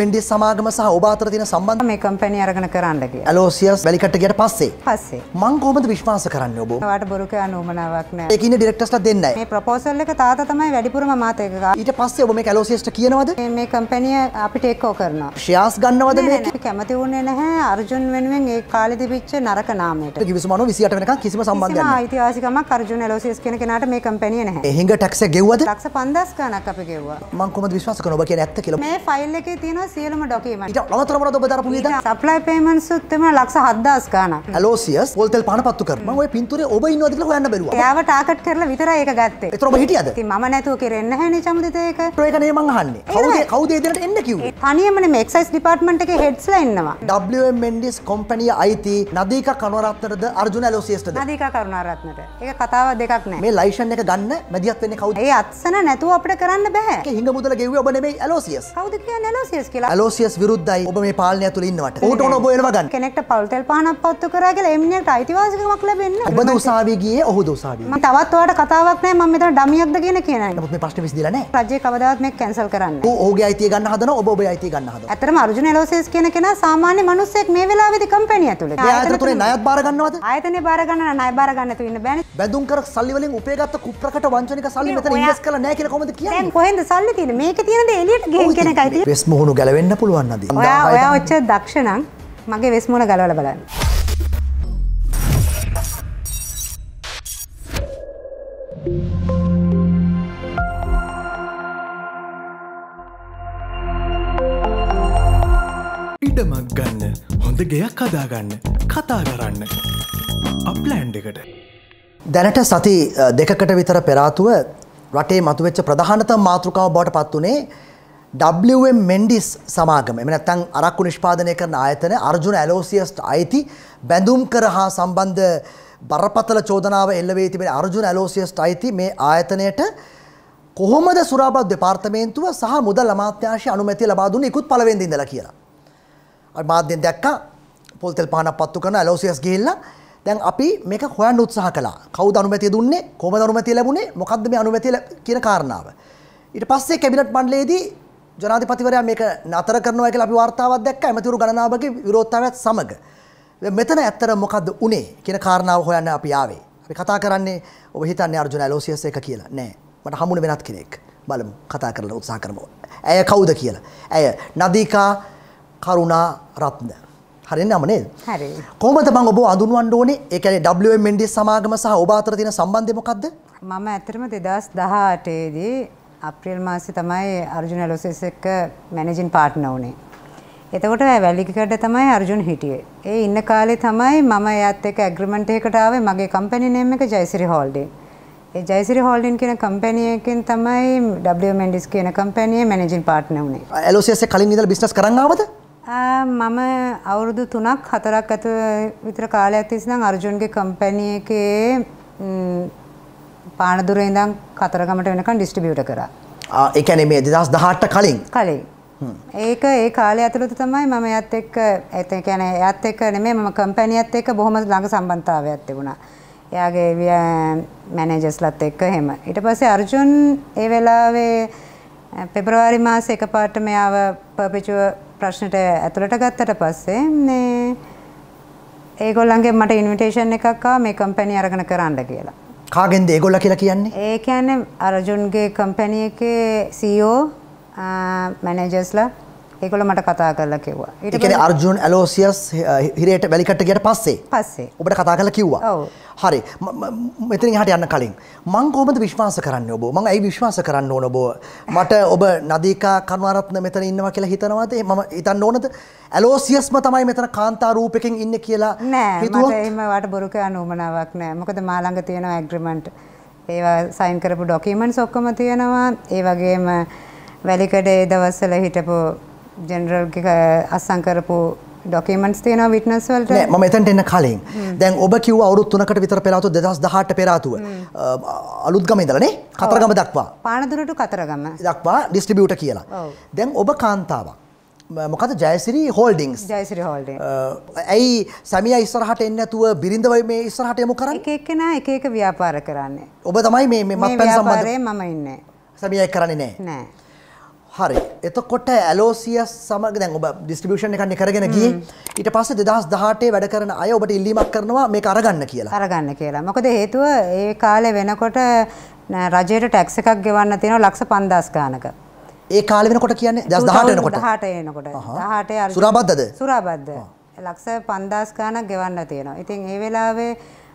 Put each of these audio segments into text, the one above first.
මෙන්ඩිය සමාගම සහ ඔබ අතර තියෙන සම්බන්ධ මේ කම්පැනි අරගෙන කරන්න කියලා. ඇලෝසියස් වැලිකට්ට ගියට පස්සේ. පස්සේ. මං කොහොමද විශ්වාස කරන්නේ ඔබ? ඔයාට බොරු කියන්න උවමනාවක් නැහැ. ඒක ඉන්නේ ඩිරෙක්ටර්ස්ලා දෙන්නයි. මේ ප්‍රොපෝසල් එක තාත්තා තමයි වැඩිපුරම මාත් එක ගා. ඊට පස්සේ ඔබ මේක ඇලෝසියස්ට කියනවද? මේ මේ කම්පැනි අපිට ටේක් ඕවර් කරනවා. ශ්‍රියාස් ගන්නවද මේක? අපි කැමති වුණේ නැහැ අර්ජුන් වෙනුවෙන් ඒ කාලේ තිබිච්ච නරක නාමයට. කිවිසුම අනුව 28 වෙනකන් කිසිම සම්බන්ධයක් නැහැ. ආයිතිවාසිකමක් අර්ජුන් ඇලෝසියස් කියන කෙනාට මේ කම්පැනි නැහැ. එහිඟ ටැක්ස් ගෙව්වද? ලක්ෂ 5000 ගණක් අපි ගෙව්වා. මං කොහොමද විශ්වාස කරන්නේ ඔබ කියන්නේ ඇත්ත කියලා? මේ ෆයිල් එකේ තියෙන සියලම ඩොකීමට අතරමට ඔබ දරපු විද සප්ලයි පේමන්ට් සුත්තම ලක්ෂ 7000 ගාණක් ඇලෝසියස් පොල්තෙල් පාන පත්තු කරන මම ඔය පින්තූරේ ඔබ ඉන්නවද කියලා හොයන්න බැලුවා. එයාව ටාගට් කරලා විතරයි ඒක ගත්තේ. ඒතර ඔබ හිටියද? ඉතින් මම නැතුව කරෙන්නේ නැහැනේ චමුදිත ඒක. ඒක නේ මං අහන්නේ. කවුද කවුද ඒ දෙනට එන්න කිව්වේ? තනියමනේ මේ එක්සයිස් ඩිපාර්ට්මන්ට් එකේ හෙඩ්ස්ලා ඉන්නවා. WM Mendes කම්පැනි අයිති නදීකා කනුවරත්නටද අර්ජුන ඇලෝසියස්ටද? නදීකා කරුණාරත්නට. ඒක කතාව දෙකක් නෑ. මේ ලයිසන් එක ගන්න මැදිහත් වෙන්නේ කවුද? ඒ අත්සන නැතුව අපිට කරන්න බෑ. ඒක හිඟ මුදල ගෙව්වේ ඔබ නෙමෙයි ඇලෝසියස්. කවුද කියන්නේ ඇලෝසියස්? කියලා අලෝසියස් විරුද්ධයි ඔබ මේ පාලනය තුළ ඉන්නවට ඌට ඕන ඔබ එනවා ගන්න කෙනෙක්ට පවුල්තෙල් පහනක් පත්තු කරා කියලා එම්නට අයිතිවාසිකමක් ලැබෙන්න ඔබ දෝසාවිය ගියේ ඔහු දෝසාවිය මම තවත් ඔයාලට කතාවක් නැහැ මම මෙතන ඩමියක්ද කියන කියනයි නමුත් මේ ප්‍රශ්නේ විසඳිලා නැහැ රජය කවදාවත් මේක කැන්සල් කරන්නේ ඌ ඔහුගේ අයිතිය ගන්න හදනවා ඔබ ඔබේ අයිතිය ගන්න හදනවා ඇත්තටම අර්ජුන අලෝසියස් කියන කෙනා සාමාන්‍ය මිනිස්සෙක් මේ වෙලාවේදී කම්පැනි ඇතුලේ මේ ආයතන තුනේ ණයත් බාර ගන්නවද ආයතනේ බාර ගන්න ණය බාර ගන්න තු ඉන්න බෑනේ බැඳුම් කර සල්ලි වලින් උපයගත්ත කුප්‍රකට වංචනික සල්ලි මෙතන ඉන්වෙස්ට් කරලා නැහැ කියලා කොහොමද කියන්නේ දැන් කොහෙන්ද සල්ලි තියෙන්නේ මේක තියෙන දේ එළියට ගෙන් කෙනෙක් අයිති වෙස් මොහොන අඳුරු ගැලවෙන්න පුළුවන්නද ඔයා ඔච්ච දක්ෂණං මගේ වෙස්මුණ ගලවල බලන්න. ඉඩමක් ගන්න හොඳ ගෙයක් කදාගන්න කතා කරන්න අප්ලෑන්් එකට දැනට සති දෙකකට විතර පෙරාතුව රටේ මතුවෙච්ච ප්‍රධානත මාතෘකාව බවට පත් වනේ ඩම් මෙන්ඩිස් සමාගම එමනැත්තං අරක්කු නිෂ්පාදනය කරන ආයතන අර්ජුන ඇලෝසියස්ට අයිති බැඳුම් කර හා සම්බන්ධ බරපතල චෝදනාව එල්ලවේ තිබෙන අර්ජුන ඇලෝසියස්ට අයිති මේ ආයතනයට කොහොමද සුරාපත් දෙපාර්තමේන්තුව සහ මුදල් අමාත්‍යංශය අනුමැතිය ලබා දුන්නේ ඉක්ුත් පළවෙනි ඉඳලා කියලා. අර මාධ්‍යෙන් දැක්කා පොල්තෙල් පහනක් පත්තු කරන ඇලෝසියස් ගිහිල්ලා දැන් අපි මේක හොයන්න උත්සාහ කළා. කවුද අනුමැතිය දුන්නේ? කොහොමද අනුමැතිය ලැබුණේ? මොකද්ද මේ අනුමැතිය කියන කාරණාව. ඊට පස්සේ කැබිනට් මණ්ඩලයේදී ජනාධිපතිවරයා මේක නතර කරනවා කියලා අපි වර්තාවක් දැක්කා ඇමතිවරු ගණනාවකගේ විරෝධතාවයත් සමග. මෙතන ඇත්තට මොකද්ද උනේ කියන කාරණාව හොයන්න අපි ආවේ. අපි කතා කරන්නේ ඔබ හිතන්නේ අර්ජුන ඇලෝසියස් එක කියලා. නෑ. මට හමුුණ වෙනත් කෙනෙක්. බලමු කතා කරලා උත්සාහ කරමු. ඇය කවුද කියලා. ඇය නදීකා කරුණා රත්න. හරිනම නේද? හරි. කොහොමද මම ඔබ අඳුනවන්න ඕනේ? ඒ කියන්නේ WMND සමාගම සහ ඔබ අතර තියෙන සම්බන්ධය මොකද්ද? මම ඇත්තටම 2018 දී අප්‍රේල් මාසේ තමයි අර්ජුන ඇලොසස් එක්ක මැනේජින් පාර්ට්නර් වුණේ. එතකොට වැලිකඩ තමයි අර්ජුන් හිටියේ. ඒ ඉන්න කාලේ තමයි මම එයාත් එක්ක ඇග්‍රීමන්ට් එකකට ආවේ මගේ කම්පැනි නේම් එක ජයසිරි හෝල්ඩින්. ඒ ජයසිරි හෝල්ඩින් කියන කම්පැනි එකෙන් තමයි W Mendes කියන කම්පැනියේ මැනේජින් පාර්ට්නර් වුණේ. ඇලොසස් එක්ක කලින් ඉඳලා බිස්නස් කරන් ආවද? මම අවුරුදු තුනක් හතරක් ඇතුළ විතර කාලයක් තිස්සේ නම් අර්ජුන්ගේ කම්පැනි එකේ පානදුර ඉඳන් කතරගමට වෙනකන් ඩිස්ටිබියුට කරා. ඒ කියන්නේ මේ 2018 කලින්. කලින්. ඒක ඒ කාලය ඇතුළත තමයි මම එයත් එක්ක ඒ කියන්නේ එයත් එක්ක නෙමෙයි මම කම්පැනියත් එක්ක බොහොම ළඟ සම්බන්ධතාවයක් තිබුණා. එයාගේ මැනේජස්ලත් එක්ක එහෙම. ඊට පස්සේ අර්ජුන් ඒ වෙලාවේ පෙබරවාරි මාසේ එකපාරට මෙයාව පර්පෙචුව ප්‍රශ්නෙට ඇතුළට ගත්තට පස්සේ මේ ඒගොල්ලන්ගේ මට ඉන්විටේෂන් එකක් ආවා මේ කම්පැනි අරගෙන කරන්න කියලා. කාගෙන්ද ඒගොල්ල කියලා කියන්නේ ඒ කියන්නේ අරජුන්ගේ කම්පැනි එකේ සීෝ මැනජස්ලා e ඒගොල්ලෝ මට කතා කරලා කිව්වා. ඊට කියන්නේ අර්ජුන් ඇලෝසියස් හිරේට වැලිකට්ට ගියට පස්සේ. පස්සේ. ඔබට කතා කරලා කිව්වා. ඔව්. හරි. මෙතනින් එහාට යන්න කලින් මම කොහොමද විශ්වාස කරන්නේ ඔබව? මම ඇයි විශ්වාස කරන්න ඕන ඔබව? මට ඔබ නදීකා කනුවරත්න මෙතන ඉන්නවා කියලා හිතනවාද? මම හිතන්න ඕනද? ඇලෝසියස්ම තමයි මෙතන කාන්තා රූපෙකින් ඉන්නේ කියලා හිතුවා. නෑ. මට එහෙම වාට බොරු කියන උමනාවක් නෑ. මොකද මා ළඟ තියෙන ඇග්‍රීමන්ට් ඒවා සයින් කරපු ඩොකියුමන්ට්ස් ඔක්කොම තියෙනවා. ඒ වගේම වැලිකඩේ දවස්වල හිටපු ජෙනරල්ගේ අස්සං කරපු ඩොකමන්ස් තියන විටනස් වලට ම එතැට එන්න කලින් දැන් ඔබ කිව අවුත් තුනකට විතර පෙරාතු දෙදස් දහට පෙරාතුව අලුත්ගම ඉදරනේ කතරගම දක්වා පානදුරට කතරගම දක්වා ඩිස්ටිබියුට කියලා දැන් ඔබ කාන්තාවක් මොකද ජයසිරී හෝල්ඩිංස් ජයසිරි හෝල්ඩ ඇයි සමිය ඉස්සරහට එන්නතුව බිරිඳවයි මේ ඉස්සරහට යමු කරන්න එකක්කෙන එක එක ව්‍යාපාර කරන්නේ ඔබ තමයි මේ මත් සම්බරය මම ඉන්න සමියයි කරන්නේ නෑ නෑ හරි එතකොට ඇලෝසිය සමග දැන් ඔබ ඩිස්ට්‍රිබියුෂන් එකක් කරගෙන ගියේ ඊට පස්සේ 2018 වැඩ කරන අය ඔබට ඉල්ලීමක් කරනවා මේක අරගන්න කියලා අරගන්න කියලා මොකද හේතුව ඒ කාලේ වෙනකොට රජයට ටැක්ස් එකක් ගෙවන්න තියෙනවා ලක්ෂ 5000 ගානක ඒ කාලේ වෙනකොට කියන්නේ 2018 වෙනකොට 18 එනකොට 18 සුරාබද්දද සුරාබද්ද ලක්ෂ 5000 ගානක් ගෙවන්න තියෙනවා ඉතින් ඒ වෙලාවේ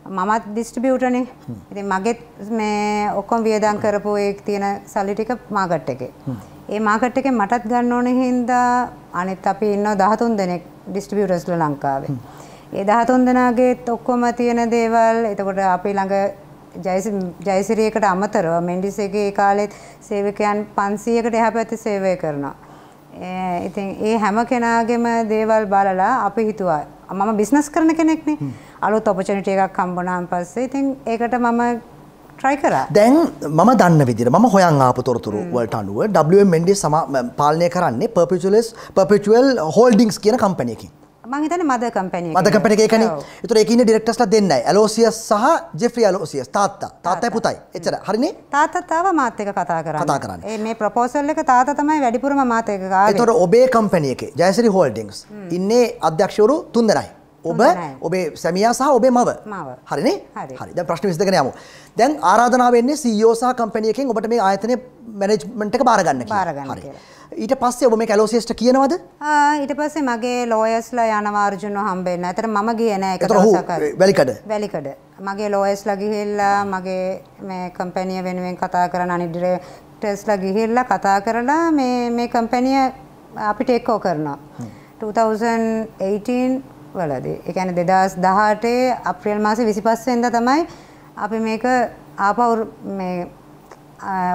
මමත් දිස්ටිබියුටනේ ඉති මගෙත් මේ ඔක්කොම් වියදං කරපු එක් තියෙන සල්ලිටික මාගට් එක ඒ මාගට් එක මටත් ගන්න ඕනෙ හින්දා අනෙත් අපි ඉන්න දහතුන් දෙනෙක් ඩිස්ටිබියුටස්ල ලංකාවේ ඒ දහතුන් දෙනාගේත් ඔක්කොම තියෙන දේවල් එතකොට අපි ළඟ ජයසිරියකට අමතරව මෙන්ඩිසගේ කාලෙත් සේවකයන් පන්සීයකට එහ පැති සේවය කරනවා ඉතින් ඒ හැම කෙනාගෙම දේවල් බලලා අපි හිතුවා මම බිස්නස් කරන කෙනෙක්නේ අලුත් ඔපචනිටි එකක් හම්බුනාන් පස්සේ ඉතින් ඒකට මම දැන් මම දන්න විදිර ම හොයන් ආප තොරතුරු වලට අනුව ඩ සම පාලනය කරන්නේ පපිචලස් පපිචුවල් හෝල්ඩිංස් කියන කම්පනයකින් මහිතන මද කම්පැනි මද කම්පැන එකන තුර එකන ඩිරෙක්ටස්ට දෙන්න ඇලෝසිය සහ ජෙෆ්‍රිය අලෝසිය තාත්තා තාතයි පුතයි එචර හරිනේ තාතතාව මාතක කතා කර කතා කරන්න මේ ප්‍රපෝසල් එක තාත තමයි වැඩිපුරම මාතයක තොර ඔබේ කම්පැනියක ජයසිරි හෝල්ඩිංස් ඉන්නේ අධ්‍යක්ෂවරු තුන්දරයි ඔබ ඔබේ සැමියා සහ ඔබේ මව හරිනේ හරි දැන් ප්‍රශ්න විසඳගෙන යමු. දැන් ආරාධනාව වෙන්නේ CEO සහ කම්පැනි එකෙන් ඔබට මේ ආයතනයේ මැනේජ්මන්ට් එක බාර ගන්න කියලා. හරි. ඊට පස්සේ ඔබ මේ කැලෝසියස්ට කියනවද? ඊට පස්සේ මගේ ලෝයර්ස්ලා යනවා අර්ජුන්ව හම්බෙන්න. ඇතර මම ගියේ නෑ එක දවසක්. වැලිකඩ. වැලිකඩ. මගේ ලෝයර්ස්ලා ගිහිල්ලා මගේ මේ කම්පැනි වෙනුවෙන් කතා කරන අනිත් ඩිරෙක්ටර්ස්ලා ගිහිල්ලා කතා කරලා මේ මේ කම්පැනි අපිට එක්කෝ කරනවා. 2018 වලදී. ඒ කියන්නේ 2018 අප්‍රේල් මාසේ 25 වෙනිදා තමයි අපි මේක ආපහු මේ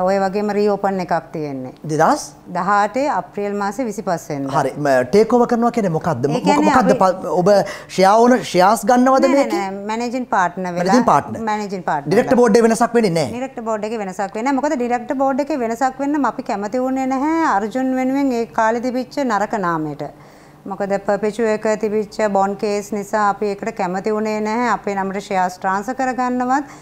ඔය වගේම රීෝපන් එකක් තියෙන්නේ. 2018 අප්‍රේල් මාසේ 25 වෙනිදා. හරි. ටේක් ඕවර් කරනවා කියන්නේ මොකක්ද? මොකක්ද ඔබ ෂෙයා ඕන ෂෙයාස් ගන්නවද මේකේ? නෑ නෑ මැනේජින් පාර්ට්නර් වෙලා. Managing partner. Managing partner. Director board එකේ වෙනසක් වෙන්නේ නෑ. ඩිරෙක්ටර් බෝඩ් එකේ වෙනසක් වෙන්නේ නෑ. මොකද ඩිරෙක්ටර් බෝඩ් එකේ වෙනසක් වෙන්නම අපි කැමති වුණේ නැහැ අර්ජුන් වෙනුවෙන් ඒ කාලේ තිබිච්ච නරක නාමයට. මොකද පර්පෙචුව එක තිබිච්ච බොන් කේස් නිසා අපි ඒකට කැමති වුණේ නැහැ අපේ නමට ෂෙයාර්ස් ට්‍රාන්ස්ෆර් කරගන්නවත්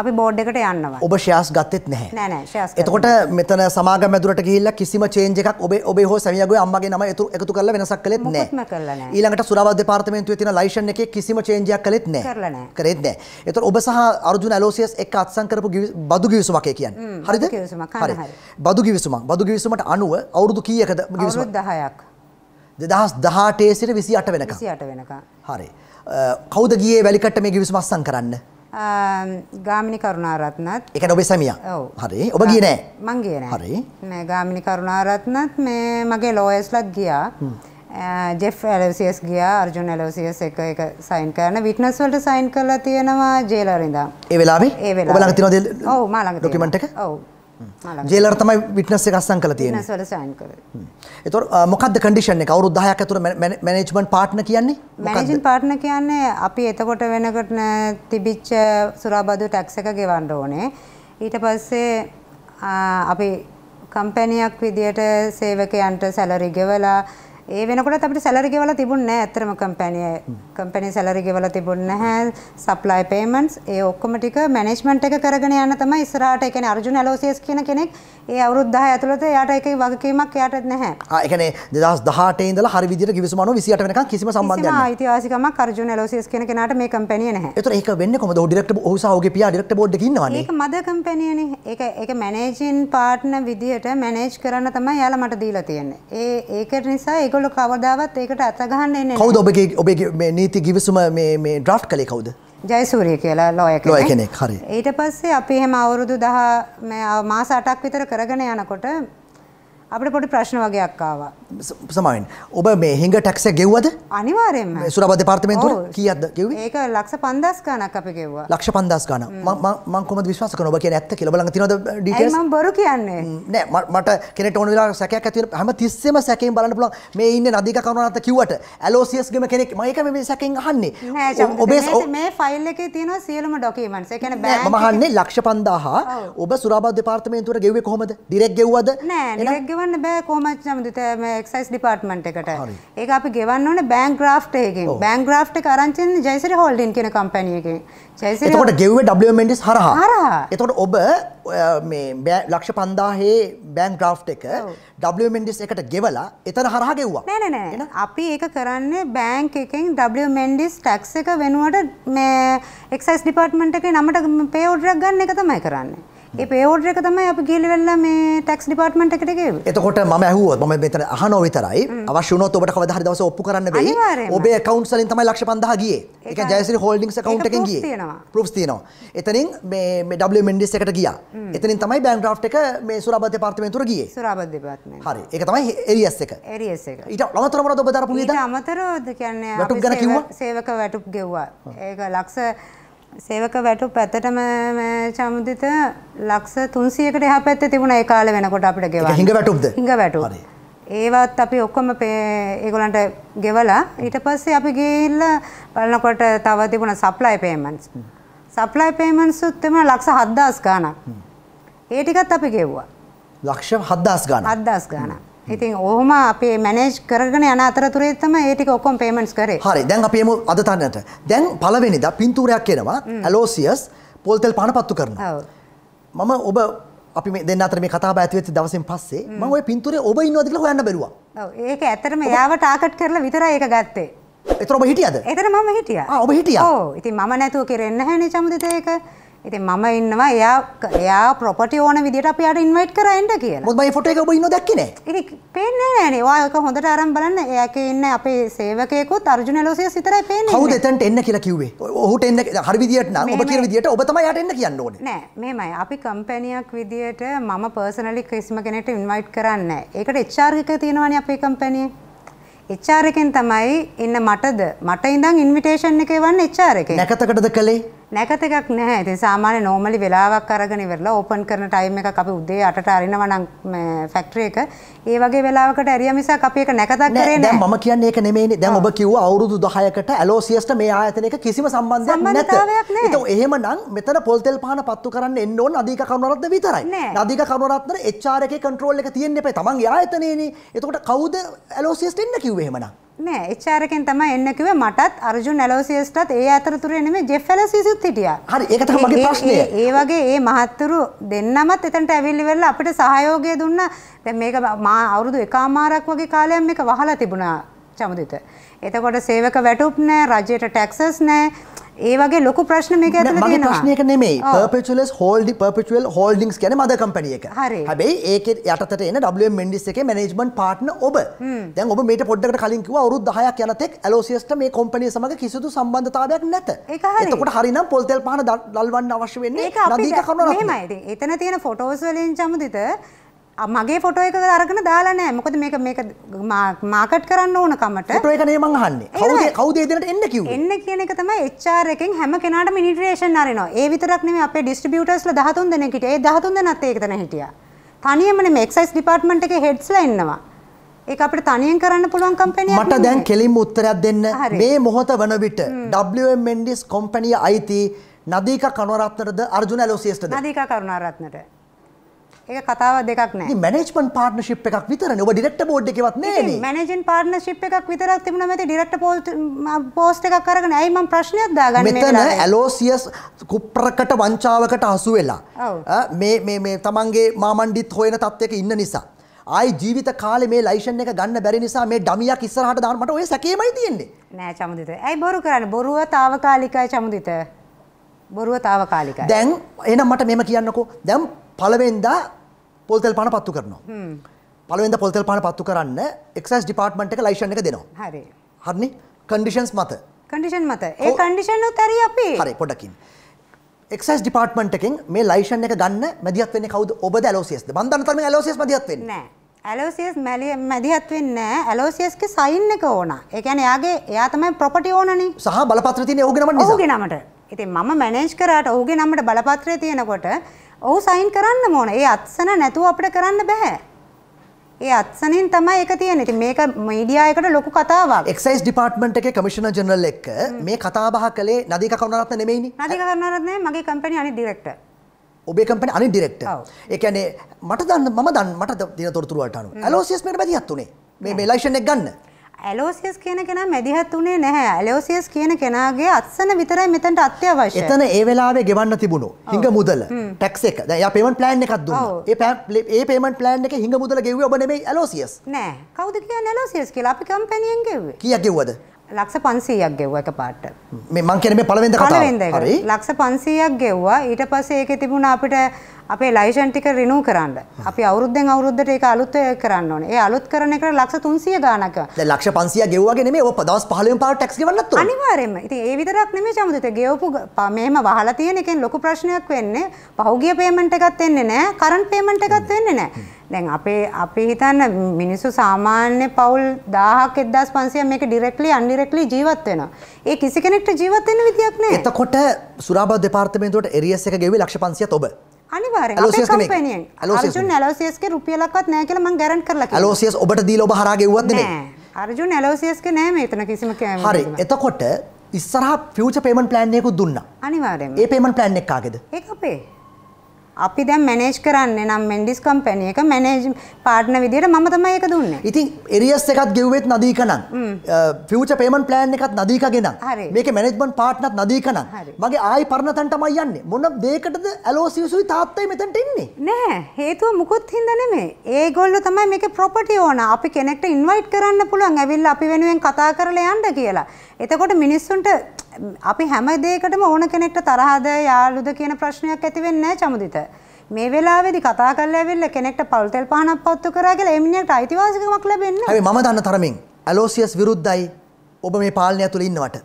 අපි බෝඩ් එකට යන්නවා. ඔබ ෂෙයාර්ස් ගත්තෙත් නැහැ. නෑ නෑ ෂෙයාර්ස්. එතකොට මෙතන සමාගම ඇතුළට ගිහිල්ලා කිසිම චේන්ජ් එකක් ඔබේ ඔබේ හෝ සැමියාගේ අම්මගේ නම එකතු කරලා වෙනසක් කළෙත් නෑ. මොකක්ම කළා නෑ. ඊළඟට සුරාවල් දෙපාර්තමේන්තුවේ තියෙන ලයිසන් එකේ කිසිම චේන්ජ් එකක් කළෙත් නෑ. කරලා නෑ. කරෙත් නෑ. එතකොට ඔබ සහ අර්ජුන ඇලෝසියස් එක්ක අත්සන් කරපු බදු ගිවිසුමක් ඒ කියන්නේ. හරිද? බදු ගිවිසුමක්. හරි. බදු ගිවිසුමක්. බදු ගිවිසුමට අනුව අවුරුදු කීයකද ගිවිසුම? අවුරුදු 10ක්. දෙදහස් දහටේ සිට විසි අට වෙනක සිට වෙනක හරි කෞද ගිය වැලිකට මේ ගිවිසුමස්සන් කරන්න ගාමිණි කරුණාරත්නත් එක ඔබේ සැමිය හරි ඔබ ගිය නෑ මංගේ හරි මේ ගාමිණි කරුණාරත්නත් මේ මගේ ලෝයස්ලත් ගියා ජෙෆ් ඇලවසිස් ගියා අර්ජුන් ඇලවසිස් එක එක සයින් කරන විට්නස් වලට සයින් කරලා තියෙනවා ජේලරින්දා ඒ වෙලාවේ ඒ වෙලාවේ ඔබ ළඟ තියෙනවද ඔව් මා ළඟ තියෙනවා ඩොකියුමන්ට් එක ඔව් ජේලර් තමයි විට්නස් එක අස්සම් කළ තියෙන්නේ. විට්නස් වල සයින් කරලා. ඒතොර මොකක්ද කන්ඩිෂන් එක? අවුරුදු 10ක් ඇතුළත මැනේජ්මන්ට් පාර්ට්නර් කියන්නේ මොකක්ද? මැනේජින් පාර්ට්නර් කියන්නේ අපි එතකොට වෙනකොට තිබිච්ච සුරාබදු ටැක්ස් එක ගෙවන්න ඕනේ. ඊට පස්සේ අපි කම්පැනියක් විදියට සේවකයන්ට සැලරි ගෙවලා ඒ වෙනකොට අපිට සැලරි ගෙවලා තිබුණේ නැහැ ඇත්තම කම්පැනි අය. කම්පැනි සැලරි ගෙවලා තිබුණේ නැහැ. සප්ලයි පේමන්ට්ස් ඒ ඔක්කොම ටික මැනේජ්මන්ට් එක කරගෙන යන තමයි ඉස්සරහට ඒ කියන්නේ අර්ජුන ඇලෝසියස් කියන කෙනෙක් ඒ අවුරුදු 10 ඇතුළත එයාට ඒකේ වගකීමක් එයාට නැහැ. ආ ඒ කියන්නේ 2018 ඉඳලා හරි විදිහට කිවිසුම අනුව 28 වෙනකන් කිසිම සම්බන්ධයක් නැහැ. අයිතිවාසිකමක් අර්ජුන ඇලෝසියස් කියන කෙනාට මේ කම්පැනි නැහැ. ඒතර ඒක වෙන්නේ කොහමද? ඔහු ඩිරෙක්ටර් ඔහු සහ ඔහුගේ පියා ඩිරෙක්ටර් බෝඩ් එකේ ඉන්නවනේ. ඒක මද කම්පැනිනේ. ඒක ඒක මැනේජින් පාර්ට්නර් විදිහට මැනේජ් කරන්න තමයි යාලා මට දීලා තියෙන්නේ. ඒ ඒක නිසා ඒගොල්ලෝ ඒගොල්ල කවදාවත් ඒකට අතගහන්නේ නෑ. කවුද ඔබගේ ඔබේ මේ නීති ගිවිසුම මේ මේ ඩ්‍රාෆ්ට් කළේ කවුද? ජයසූරිය කියලා ලෝය කෙනෙක්. ලෝය කෙනෙක් හරි. ඊට පස්සේ අපි එහෙම අවුරුදු 10 මාස 8ක් විතර කරගෙන යනකොට අපිට පොඩි ප්‍රශ්න වගේක් ආවා. සමාවෙන්න. ඔබ මේ හිඟ ටැක්ස් එක ගෙව්වද? අනිවාර්යයෙන්ම. සුරබා දෙපාර්තමේන්තුවට කීයක්ද ගෙව්වේ? ඒක ලක්ෂ 5000 ගණක් අපි ගෙව්වා. ලක්ෂ 5000 ගණක්. මම මම කොහොමද විශ්වාස කරන්නේ ඔබ කියන්නේ ඇත්ත කියලා? ඔබ ළඟ තියෙනවද ඩීටේල්ස්? මම බොරු කියන්නේ. නෑ මට කෙනෙක්ට ඕන වෙලාවක සැකයක් ඇති වෙන හැම තිස්සෙම සැකයෙන් බලන්න පුළුවන්. මේ ඉන්නේ නදීක කරුණාරත්න කිව්වට ඇලෝසියස් ගෙම කෙනෙක් මම ඒක මේ සැකෙන් අහන්නේ. ඔබේ මේ ෆයිල් එකේ තියෙනවා සියලුම ડોකියුමන්ට්ස්. ඒ කියන්නේ බෑන්ක් මම අහන්නේ ලක්ෂ 5000 ඔබ සුරබා දෙපාර්තමේන්තුවට ගෙව්වේ කොහොමද? ඩිරෙක්ට් ගෙව්වද? නෑ ඩිරෙක්ට් ගෙවන්න බෑ කොහොමද නමුද මේ එක්සයිස් ඩිපාර්ට්මන්ට් එකට. ඒක අපි ගෙවන්න ඕනේ බෑන්ක් ග්‍රාෆ්ට් එකකින්. බෑන්ක් ග්‍රාෆ්ට් එක අරන්චින් ජයසිරි හෝල්ඩින් කියන කම්පැනි එකෙන්. ජයසිරි එතකොට ගෙව්වේ WMNDs හරහා. හරහා. එතකොට ඔබ මේ ලක්ෂ 5000 බෑන්ක් ග්‍රාෆ්ට් එක WMNDs එකට ගෙවලා එතන හරහා ගෙව්වා. නෑ නෑ නෑ. අපි ඒක කරන්නේ බෑන්ක් එකෙන් WMNDs ටැක්ස් එක වෙනුවට මේ එක්සයිස් ඩිපාර්ට්මන්ට් එකේ නමට පේ ඕඩර් එකක් ගන්න එක තමයි කරන්නේ. ඒ පේෝඩ් එක තමයි අපි ගිල වෙල්ලා මේ ටැක්ස් ඩිපාර්ට්මන්ට් එකට ගේවේ. එතකොට මම ඇහුවොත් මම මෙතන අහනවා විතරයි. අවශ්‍ය වුණොත් ඔබට කවදා හරි දවසක ඔප්පු කරන්න වෙයි. ඔබේ account වලින් තමයි ලක්ෂ 5000 ගියේ. ඒ කියන්නේ ජයසිරි holdings account එකෙන් ගියේ. proofs තියෙනවා. එතනින් මේ මේ W Mendes එකට ගියා. එතනින් තමයි bank draft එක මේ සුරාබත් දෙපාර්තමේන්තුවට ගියේ. සුරාබත් දෙපාර්තමේන්තුව. හරි. ඒක තමයි areas එක. areas එක. ඊට අමතරව මොනවද ඔබ දරපු නේද? ඊට අමතරව කියන්නේ අපි සේවක වැටුප් ගෙව්වා. ඒක ලක්ෂ සේවක වැටු පැත්තටම චමුදිත ලක්ෂ 300කට එහා පැත්තේ තිබුණා ඒ කාලේ වෙනකොට අපිට ගෙවන්න. හිඟ වැටුප්ද? හිඟ වැටු. හරි. ඒවත් අපි ඔක්කොම ඒගොල්ලන්ට ගෙවලා ඊට පස්සේ අපි ගිහිල්ලා බලනකොට තව තිබුණා සප්ලයි පේමන්ට්ස්. සප්ලයි පේමන්ට්ස් උත් තිබුණා ලක්ෂ 7000 ගාණක්. ඒ ටිකත් අපි ගෙවුවා. ලක්ෂ 7000 ගාණක්. 7000 ගාණක්. Mm. ඉතින් ඔහොම අපේ මැනේජ් කරගෙන යන අතරතුරේ තමයි ඒ ටික ඔක්කොම පේමන්ට්ස් කරේ. හරි. දැන් අපි එමු අද තැනට. දැන් පළවෙනිදා පින්තූරයක් එනවා. Aloysius mm. පොල් තෙල් පාන පත්තු කරනවා. මම ඔබ අපි මේ දෙන්න අතර මේ කතාව ඇති වෙච්ච දවසෙන් පස්සේ mm. මම ওই පින්තූරේ ඔබ ඉන්නවද කියලා හොයන්න බැලුවා. ඔව්. ඒක ඇත්තටම එයාව ටාගට් කරලා විතරයි ඒක ගත්තේ. ඒතර ඔබ හිටියද? ඒතර මම හිටියා. ආ ඔබ හිටියා. ඔව්. ඉතින් මම නැතුව කෙරෙන්නේ නැහැ නේ චමුදිත ඒක. ඉතින් මම ඉන්නවා එයා එයා ප්‍රොපටි ඕන විදිහට අපි යාට ඉන්වයිට් කරා එන්න කියලා. මොකද මම ෆොටෝ එක ඔබ ඉන්නෝ දැක්කේ නෑ. ඉතින් පේන්නේ නෑනේ. ඔයා ඒක හොඳට අරන් බලන්න. එයාකේ ඉන්න අපේ සේවකයෙකුත් අර්ජුන ලෝසියස් විතරයි පේන්නේ. කවුද එතනට එන්න කියලා කිව්වේ? ඔහුට එන්න හරි විදියට නම් ඔබ කියන විදියට ඔබ තමයි යාට එන්න කියන්න ඕනේ. නෑ මෙහෙමයි. අපි කම්පැනියක් විදියට මම පර්සනලි කිසිම කෙනෙක්ට ඉන්වයිට් කරන්නේ නෑ. ඒකට HR එක තියෙනවානේ අපේ කම්පැනියේ. HR එකෙන් තමයි ඉන්න මටද මට ඉඳන් ඉන්විටේෂන් එකේ වන්නේ HR එකේ. නැකතකටද කළේ? නැකත එකක් නැහැ. ඉතින් සාමාන්‍ය normally වෙලාවක් අරගෙන ඉවරලා open කරන time එකක් අපි උදේ 8ට අරිනවා නම් factory එක. ඒ වගේ වෙලාවකට ඇරියා මිසක් අපි ඒක නැකතක් කරේ නැහැ. දැන් මම කියන්නේ ඒක නෙමෙයිනේ. දැන් ඔබ කිව්වා අවුරුදු 10කට ඇලෝසියස්ට මේ ආයතන එක කිසිම සම්බන්ධයක් නැත. ඒතකොට එහෙමනම් මෙතන පොල් තෙල් පහන පත්තු කරන්න එන්න ඕන අධික කරුණරත්න විතරයි. අධික කරුණරත්න HR එකේ control එක තියෙන්න එපා. තමන්ගේ ආයතනයේනේ. එතකොට කවුද ඇලෝසියස්ට එන්න කිව්වේ එහෙමනම්? නෑ HR එකෙන් තමයි එන්න කිව්වේ මටත් අර්ජුන් ඇලෝසියස්ටත් ඒ අතරතුරේ නෙමෙයි ජෙෆ් ඇලෝසියස්ත් හිටියා. හරි ඒක තමයි මගේ ප්‍රශ්නය. ඒ වගේ ඒ මහත්තුරු දෙන්නමත් එතනට ඇවිල්ලි වෙලා අපිට සහයෝගය දුන්න. දැන් මේක මා අවුරුදු එකමාරක් වගේ කාලයක් මේක වහලා තිබුණා චමුදිත. එතකොට සේවක වැටුප් නෑ, රජයට ටැක්සස් නෑ. ඒ වගේ ලොකු ප්‍රශ්න මේක ඇතුළේ තියෙනවා. මගේ ප්‍රශ්නයක නෙමෙයි. perpetuals holding perpetual holdings කියන්නේ mother company එක. හැබැයි ඒකේ යටතට එන WM Mendes එකේ management partner ඔබ. දැන් ඔබ මේට පොඩ්ඩකට කලින් කිව්වා අවුරුදු 10ක් යනතෙක් Alosiusට මේ කම්පැනි සමග කිසිදු සම්බන්ධතාවයක් නැත. ඒක හරි. එතකොට හරිනම් පොල් තෙල් පහන දල්වන්න අවශ්‍ය වෙන්නේ නදීක කරුණක්. එහෙමයි. ඉතින් එතන තියෙන photos වලින් චමුදිත මගේ ෆොටෝ එක අරගෙන දාලා නෑ මොකද මේක මේක මාකට් කරන්න ඕන කමට ෆොටෝ එක නේ මං අහන්නේ කවුද කවුද එදෙනට එන්න කිව්වේ එන්න කියන එක තමයි HR එකෙන් හැම කෙනාටම ඉන්විටේෂන් අරිනවා ඒ විතරක් නෙමෙයි අපේ ඩිස්ට්‍රිබියුටර්ස්ලා 13 දෙනෙක් හිටියා ඒ 13 දෙනාත් ඒක තැන හිටියා තනියම නෙමෙයි එක්සයිස් ඩිපාර්ට්මන්ට් එකේ හෙඩ්ස්ලා ඉන්නවා ඒ අපිට තනියෙන් කරන්න පුළුවන් කම්පැනියක් මට දැන් කෙලින්ම උත්තරයක් දෙන්න මේ මොහොත වන විට WM Mendes කොම්පැනිය අයිති නදීක කනුවරත්නටද අර්ජුන ඇලෝසියස්ටද නදීක කරුණාරත්නට ඒක කතාව දෙකක් නෑ මැනේජ්මන් පාර්ට්නර්ෂිප් එකක් විතරනේ ඔබ ඩිරෙක්ටර් බෝඩ් එකේවත් නෑනේ මැනේජින් පාර්ට්නර්ෂිප් එකක් විතරක් තිබුණා මම ඩිරෙක්ටර් පෝස්ට් එකක් අරගෙන ඇයි මම ප්‍රශ්නයක් දාගන්නේ මෙතන ඇලෝසියස් කුප්‍රකට වංචාවකට හසු වෙලා මේ මේ මේ තමන්ගේ මාමණ්ඩිත් හොයන තත්ත්වයක ඉන්න නිසා ආයි ජීවිත කාලේ මේ ලයිසන් එක ගන්න බැරි නිසා මේ ඩමියක් ඉස්සරහට දාන්න මට ඔය සැකේමයි තියෙන්නේ නෑ චමුදිත ඇයි බොරු කරන්නේ බොරුව తాවකාලිකයි චමුදිත බොරුව తాවකාලිකයි දැන් එහෙනම් මට මෙහෙම කියන්නකෝ දැන් පළවෙන්දා පොල්තෙල් පාන පත්තු කරනවා. පළවෙන්ද පොල්තෙල් පාන පත්තු කරන්න එක්සයිස් ඩිපාර්ට්මන්ට් එක ලයිසන් එක දෙනවා. හරි. හරිනේ? කන්ඩිෂන්ස් මත. කන්ඩිෂන් මත. ඒ කන්ඩිෂන් උත් හරි අපි. හරි පොඩකින්. එක්සයිස් ඩිපාර්ට්මන්ට් එකෙන් මේ ලයිසන් එක ගන්න මැදිහත් වෙන්නේ කවුද? ඔබද ඇලෝසියස්ද? මන් දන්න තරමේ ඇලෝසියස් මැදිහත් වෙන්නේ. නෑ. ඇලෝසියස් මැදිහත් වෙන්නේ ඇලෝසියස්ගේ සයින් එක ඕන. ඒ කියන්නේ එයාගේ එයා තමයි ප්‍රොපර්ටි ඕනනේ. සහ බලපත්‍ර තියෙන්නේ ඔහුගේ නමට නිසා. ඔහුගේ නමට. ඉතින් මම මැනේජ් කරාට ඔහුගේ නමට බලපත්‍රය තියෙනකොට ඔහු සයින් කරන්න ඕන. ඒ අත්සන නැතුව අපිට කරන්න බෑ. ඒ අත්සනින් තමයි ඒක තියෙන්නේ. ඉතින් මේක මීඩියා එකට ලොකු කතාවක්. එක්සයිස් ඩිපාර්ට්මන්ට් එකේ කමිෂනර් ජෙනරල් එක්ක මේ කතාබහ කළේ නදීක කරුණාරත්න නෙමෙයිනේ. නදීක කරුණාරත්න නෙමෙයි මගේ කම්පැනි අනිත් ඩිරෙක්ටර්. ඔබේ කම්පැනි අනිත් ඩිරෙක්ටර්. ඒ කියන්නේ මට දන්න මම දන්න මට දින තොරතුරු වලට අනුව ඇලෝසියස් මේකට බැදිහත් උනේ. මේ මේ ඉලෙක්ෂන් එක ගන්න. ඇලෝසියස් කියන කෙනා මැදිහත් උනේ නැහැ. ඇලෝසියස් කියන කෙනාගේ අත්සන විතරයි මෙතනට අත්‍යවශ්‍ය. එතන ඒ වෙලාවේ ගෙවන්න තිබුණු හිඟ මුදල, ටැක්ස් එක. දැන් එයා පේමන්ට් ප්ලෑන් එකක් දුන්නා. ඒ ඒ පේමන්ට් ප්ලෑන් එකේ හිඟ මුදල ගෙව්වේ ඔබ නෙමෙයි ඇලෝසියස්. නෑ. කවුද කියන්නේ ඇලෝසියස් කියලා? අපි කම්පැනියෙන් ගෙව්වේ. කීයක් ගෙව්වද? ලක්ෂ 500ක් ගෙව්වා එකපාරට. මේ මං කියන්නේ මේ පළවෙනිද කතාව. හරි. ලක්ෂ 500ක් ගෙව්වා. ඊට පස්සේ ඒකේ තිබුණා අපිට අපේ ලයිසන් ටික රිනූ කරන්න. අපි අවුරුද්දෙන් අවුරුද්දට ඒක අලුත් කරන්න ඕනේ. ඒ අලුත් කරන එකට ලක්ෂ 300 ගාණක්. දැන් ලක්ෂ 500 ගෙවුවාගේ නෙමෙයි. ඔය දවස් 15 පාර ටැක්ස් ගෙවන්නත් ඕනේ. අනිවාර්යයෙන්ම. ඉතින් ඒ විතරක් නෙමෙයි සමුදිත. ගෙවපු මෙහෙම වහලා තියෙන එකෙන් ලොකු ප්‍රශ්නයක් වෙන්නේ. පහුගිය පේමන්ට් එකත් එන්නේ නැහැ. කරන්ට් පේමන්ට් එකත් එන්නේ නැහැ. දැන් අපේ අපි හිතන්න මිනිස්සු සාමාන්‍ය පවුල් 1000ක් 1500 මේක ඩිරෙක්ට්ලි අන්ඩිරෙක්ට්ලි ජීවත් වෙනවා. ඒ කිසි කෙනෙක්ට ජීවත් වෙන්න විදියක් නැහැ. එතකොට සුරාබා දෙපාර්තමේන්තුවට එරියස් එක ගෙවි ලක්ෂ 500ත් ඔබ. අනිවාරෙන් කම්පනයෙන් අලුසුන් ඇලෝසියස්ක රුපියලක්වත් නෑ කියලා මං ගැරන්ට් කරලා කිව්වා. අලෝසියස් ඔබට දීලා ඔබ හරහා ගෙව්වත් නෙමෙයි. අර්ජුන් ඇලෝසියස්ක නෑ මේතන කිසිම කෑමක්. හරි. එතකොට ඉස්සරහා ෆියුචර් පේමන්ට් ප්ලෑන් එකකුත් දුන්නා. අනිවාර්යයෙන්ම. ඒ පේමන්ට් ප්ලෑන් එක කාගේද? ඒක අපේ. අපි දැන් මැනේජ් කරන්නේ නම් මෙන්ඩිස් කම්පැනි එක මැනේජ් පාර්ට්නර් විදියට මම තමයි ඒක දුන්නේ. ඉතින් එරියස් එකක් ගෙව්වෙත් නදීක නම් ෆියුචර් පේමන්ට් ප්ලෑන් එකත් නදීකගේ නම් මේකේ මැනේජ්මන්ට් පාර්ට්නර්ත් නදීක නම් මගේ ආයි පරණ තැන් තමයි යන්නේ. මොන දෙයකටද ඇලෝසියුසුයි තාත්තයි මෙතනට ඉන්නේ? නෑ හේතුව මුකුත් හින්දා නෙමෙයි. ඒගොල්ලෝ තමයි මේකේ ප්‍රොපර්ටි ඕන. අපි කෙනෙක්ට ඉන්වයිට් කරන්න පුළුවන් ඇවිල්ලා අපි වෙනුවෙන් කතා කරලා යන්න කියලා. එතකොට මිනිස්සුන්ට අපි හැම දෙයකටම ඕන කෙනෙක්ට තරහද යාළුද කියන ප්‍රශ්නයක් ඇති වෙන්නේ නැහැ චමුදිත. මේ වෙලාවේදී කතා කරලා ඇවිල්ලා කෙනෙක්ට පවුල් තෙල් පහනක් පත්තු කරා කියලා ඒ මිනිහට අයිතිවාසිකමක් ලැබෙන්නේ නැහැ. හරි මම දන්න තරමින් ඇලෝසියස් විරුද්ධයි ඔබ මේ පාලනය ඇතුළේ ඉන්නවට.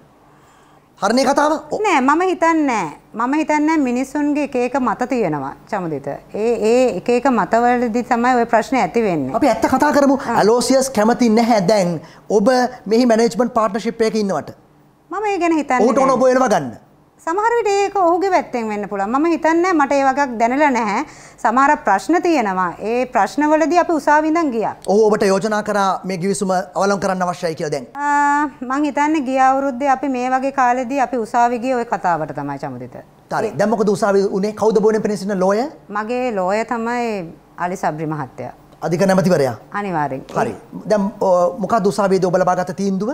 හරිනේ කතාව? නෑ මම හිතන්නේ මම හිතන්නේ මිනිසුන්ගේ එක එක මත තියෙනවා චමුදිත. ඒ ඒ එක එක මතවලදී තමයි ওই ප්‍රශ්නේ ඇති වෙන්නේ. අපි ඇත්ත කතා කරමු. ඇලෝසියස් කැමති නැහැ දැන් ඔබ මෙහි මැනේජ්මන්ට් පාර්ට්නර්ෂිප් එකේ ඉන්නවට. මම ඒ ගැන හිතන්නේ ඌට උන ඔබ එලව ගන්න සමහරවිට ඒක ඔහුගේ පැත්තෙන් වෙන්න පුළුවන් මම හිතන්නේ මට ඒ වගේක් දැනලා නැහැ සමහර ප්‍රශ්න තියෙනවා ඒ ප්‍රශ්නවලදී අපි උසාවිඳන් ගියා ඔහු ඔබට යෝජනා කරා මේ ගිවිසුම අවලම් කරන්න අවශ්‍යයි කියලා දැන් මං හිතන්නේ ගිය අවුරුද්දේ අපි මේ වගේ කාලෙදී අපි උසාවි ගියේ ওই කතාවට තමයි චමුදිත හරි දැන් මොකද උසාවි උනේ කවුද බොනේ පෙනසින ලෝය මගේ ලෝය තමයි අලි සබ්‍රි මහත්තයා අධික නැමතිවරයා අනිවාර්යෙන් හරි දැන් මොකද උසාවියේදී ඔබ ලබාගත් තීන්දුව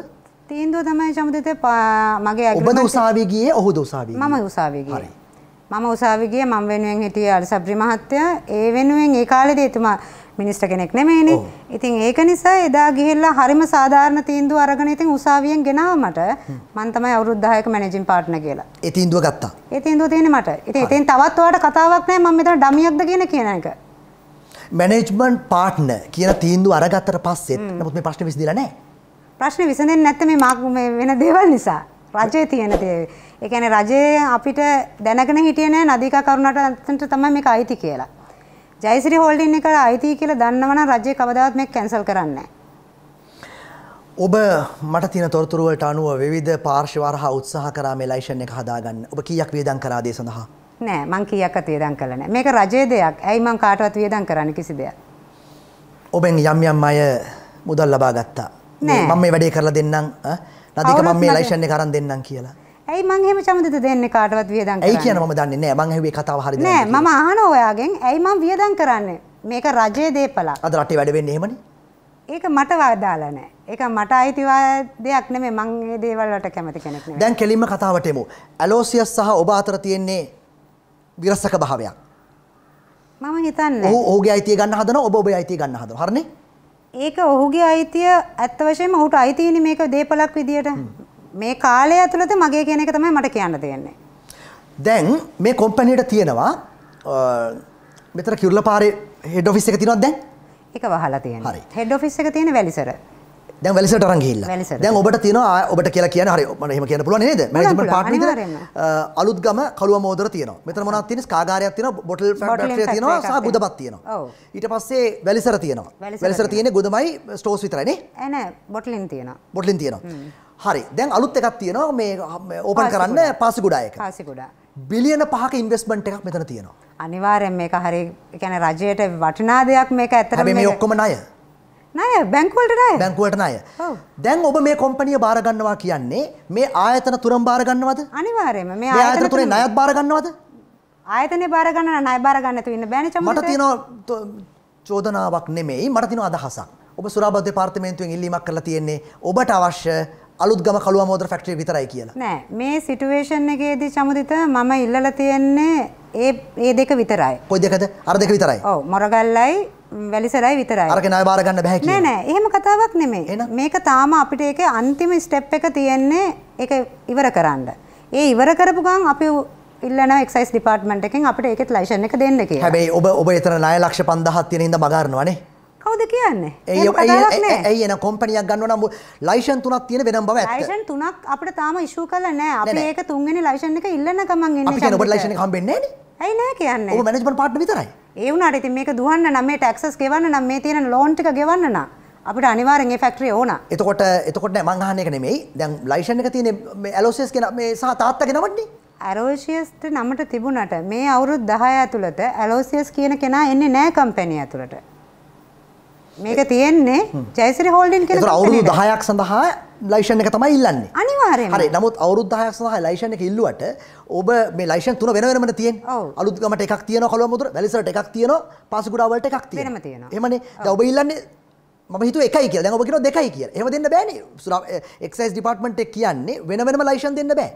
තීන්දුව තමයි චමුදිත මගේ ඔබ උසාවි ගියේ ඔහු උසාවි මම උසාවි ගියේ මම උසාවි ගියේ මම වෙනුවෙන් හිටියේ අල්සබ්‍රි මහත්තයා ඒ වෙනුවෙන් ඒ කාලේදී එතුමා මිනිස්ටර් කෙනෙක් නෙමෙයිනේ ඉතින් ඒක නිසා එදා ගිහිල්ලා හරිම සාධාරණ තීන්දුව අරගෙන ඉතින් උසාවියෙන් ගෙනාව මට මම තමයි අවුරුදු 10ක මැනේජින් පාර්ට්නර් කියලා ඒ තීන්දුව ගත්තා ඒ තීන්දුව තියෙන්නේ මට ඉතින් ඉතින් තවත් ඔයාලට කතාවක් නැහැ මම මෙතන ඩමියක්ද කියන කියන එක මැනේජ්මන්ට් පාර්ට්නර් කියන තීන්දුව අරගත්තට පස්සෙත් නමුත් මේ ප්‍රශ්නේ විසඳිලා නැහැ ප්‍රශ්නේ විසඳෙන්නේ නැත්තේ මේ මාක් මේ වෙන දේවල් නිසා. රජයේ තියෙන දේ. ඒ කියන්නේ රජයේ අපිට දැනගෙන හිටියේ නෑ නදීකා කරුණාට අතන්ට තමයි මේක අයිති කියලා. ජයසිරි හෝල්ඩින් එකට අයිති කියලා දන්නවනම් රජය කවදාවත් මේක කැන්සල් කරන්නේ නෑ. ඔබ මට තින තොරතුරුවට අනුව විධ පාර්ශවර හා උත්සාහ කරා මේ ලයිෂන් එක හදාගන්න ඔබ කියක් වියදන් කරාදේ සඳහා නෑ මං කියක්කත් වියදන් කලන මේක රජය දෙයක් ඇයි මං කාටවත් වියදන් කරන්න කිසි දෙයක් ඔබෙන් යම් යම් අය මුදල් ලබා ගත්තා මම මේ වැඩේ කරලා දෙන්නම් නදීක මම මේ ලයිසන් එක අරන් දෙන්නම් කියලා. ඇයි මං එහෙම චමදිත දෙන්නේ කාටවත් වියදම් කරන්නේ? ඇයි කියන මම දන්නේ නැහැ. මං ඇහුවේ කතාව හරියද නැහැ. මම අහනවා ඔයාගෙන් ඇයි මං වියදම් කරන්නේ? මේක රජයේ දේපලක්. අද රටේ වැඩ වෙන්නේ එහෙමනේ. ඒක මට වාදාලා නැහැ. ඒක මට අයිති දෙයක් නෙමෙයි. මං මේ දේවල් වලට කැමති කෙනෙක් නෙමෙයි. දැන් කෙලින්ම කතාවට එමු. ඇලෝසියස් සහ ඔබ අතර තියෙන්නේ විරසක භාවයක්. මම හිතන්නේ. ඔහු ඔහුගේ අයිතිය ගන්න හදනවා ඔබ ඔබේ අයිතිය ගන්න හදනවා. හරිනේ? ඒක ඔහුගේ අයිතිය ඇත්ත වශයෙන්ම ඔහුට අයිතියිනි මේක දේපලක් විදියට. මේ කාලය ඇතුළත මගේ කියන එක තමයි මට කියන්න තියෙන්නේ. දැන් මේ කොම්පැනියට තියෙනවා මෙතන කිරුළපාරේ හෙඩ් ඔෆිස් එක තියෙනවද දැන්? ඒක වහලා තියෙනවා. හෙඩ් ඔෆිස් එක තියෙන වැලිසර. දැන් වැලසට රංගිල්ල දැන් ඔබට තියෙන ඔබට කියලා කියන හරි මට එහෙම කියන්න පුළුවන් නේද මැනේජ්මන්ට් පාර්ට්නර් විතර අලුත් ගම කළුව මෝදර තියෙනවා මෙතන මොනවද තියෙන්නේ කාගාරයක් තියෙනවා බොටල් ෆැක්ටරියක් තියෙනවා සහ ගුදමක් තියෙනවා ඊට පස්සේ වැලිසර තියෙනවා වැලිසර තියෙන්නේ ගුදමයි ස්ටෝස් විතරයි නේ නෑ බොටලින් තියෙනවා බොටලින් තියෙනවා හරි දැන් අලුත් එකක් තියෙනවා මේ ඕපන් කරන්න පාසිගුඩායක පාසිගුඩා බිලියන පහක ඉන්වස්මන්ට් එකක් මෙතන තියෙනවා අනිවාර්යෙන් මේක හරි කියන්නේ රජයට වටිනා දෙයක් මේක ඇත්තටම මේ ඔක්කොම ණය නෑ බැංකුවලට නෑ බැංකුවට ණය. දැන් ඔබ මේ කොම්පැනිය බාර ගන්නවා කියන්නේ මේ ආයතන තුරම බාර ගන්නවද? අනිවාර්යයෙන්ම මේ ආයතන තුරේ ණයත් බාර ගන්නවද? ආයතනේ බාර ගන්න ණය බාර ගන්න නැතුව ඉන්න බෑනේ චම්මට. මට තියෙනවා චෝදනාවක් නෙමෙයි මට තියෙනවා අදහසක්. ඔබ සුරාබද දෙපාර්තමේන්තුවෙන් ඉල්ලීමක් කරලා තියෙන්නේ ඔබට අවශ්‍ය අලුත්ගම කළුව මෝදර ෆැක්ටරි විතරයි කියලා. නෑ මේ සිටුවේෂන් එකේදී චමුදිත මම ඉල්ලලා තියෙන්නේ ඒ ඒ දෙක විතරයි. කොයි දෙකද? අර දෙක විතරයි. ඔව් මොරගල්ලයි වැලිසරයි විතරයි. අරක ණය බාර ගන්න බෑ කියන්නේ. නෑ නෑ එහෙම කතාවක් නෙමෙයි. මේක තාම අපිට ඒකේ අන්තිම ස්ටෙප් එක තියෙන්නේ ඒක ඉවර කරන්න. ඒ ඉවර කරපු ගමන් අපි ඉල්ලන එක්සයිස් ඩිපාර්ට්මන්ට් එකෙන් අපිට ඒකෙත් ලයිසන් එක දෙන්න කියලා. හැබැයි ඔබ ඔබ එතන ණය ලක්ෂ 5000ක් තියෙන හින්දා බගාරනවනේ. කවුද කියන්නේ? ඒ ඒ එන කොම්පැනියක් ගන්නවා නම් ලයිසන් තුනක් තියෙන වෙනම බව ඇත්ත. ලයිසන් තුනක් අපිට තාම ඉෂුව කරලා නෑ. අපි ඒක තුන්වෙනි ලයිසන් එක ඉල්ලන ගමන් ඉන්නේ. අපි කියන ඔබට ලයිසන් එක හම්බෙන්නේ නෑනේ. ඇයි නෑ කියන්නේ. ඔබ මැනේජ්මන්ට් පාර්ට්න විතරයි. ඒ වුණාට ඉතින් මේක දුවන්න නම් මේ ටැක්සස් ගෙවන්න නම් මේ තියෙන ලෝන් ටික ගෙවන්න නම් අපිට අනිවාර්යෙන් ඒ ෆැක්ටරිය ඕන. එතකොට එතකොට නෑ මං අහන්නේ එක නෙමෙයි. දැන් ලයිසන් එක තියෙන මේ ඇලෝසියස් කියන මේ සහ තාත්තගේ නමන්නේ. ඇලෝසියස්ට නමට තිබුණට මේ අවුරුදු 10 ඇතුළත ඇලෝසියස් කියන කෙනා එන්නේ නෑ කම්පැනි ඇතුළට. මේක තියෙන්නේ ජයසිරි හෝල්ඩින් කෙනෙක් අවුරුදු 10ක් සඳහා ලයිසන් එක තමයි ඉල්ලන්නේ අනිවාර්යයෙන්ම හරි නමුත් අවුරුදු 10ක් සඳහා ලයිසන් එක ඉල්ලුවට ඔබ මේ ලයිසන් තුන වෙන වෙනමනේ තියෙන්නේ අලුත් ගමට එකක් තියෙනවා කලුව මුදුර වැලිසරට එකක් තියෙනවා පාසුගුඩා වලට එකක් තියෙනවා වෙනම තියෙනවා එහෙමනේ දැන් ඔබ ඉල්ලන්නේ මම හිතුව එකයි කියලා දැන් ඔබ කියනවා දෙකයි කියලා එහෙම දෙන්න බෑනේ එක්සයිස් ඩිපාර්ට්මන්ට් එක කියන්නේ වෙන වෙනම ලයිසන් දෙන්න බෑ